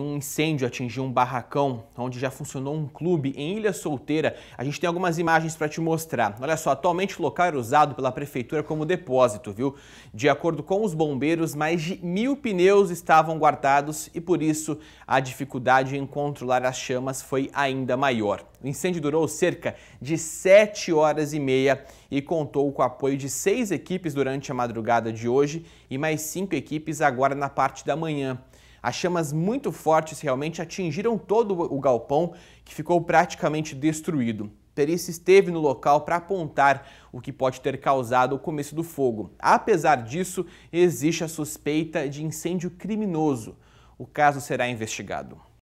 um incêndio atingiu um barracão onde já funcionou um clube em Ilha Solteira. A gente tem algumas imagens para te mostrar. Olha só, atualmente o local era é usado pela prefeitura como depósito, viu? De acordo com os bombeiros, mais de mil pneus estavam guardados e por isso a dificuldade em controlar as chamas foi ainda maior. O incêndio durou cerca de 7 horas e meia e contou com o apoio de seis equipes durante a madrugada de hoje e mais cinco equipes agora na parte da manhã. As chamas muito fortes realmente atingiram todo o galpão, que ficou praticamente destruído. Perícia esteve no local para apontar o que pode ter causado o começo do fogo. Apesar disso, existe a suspeita de incêndio criminoso. O caso será investigado.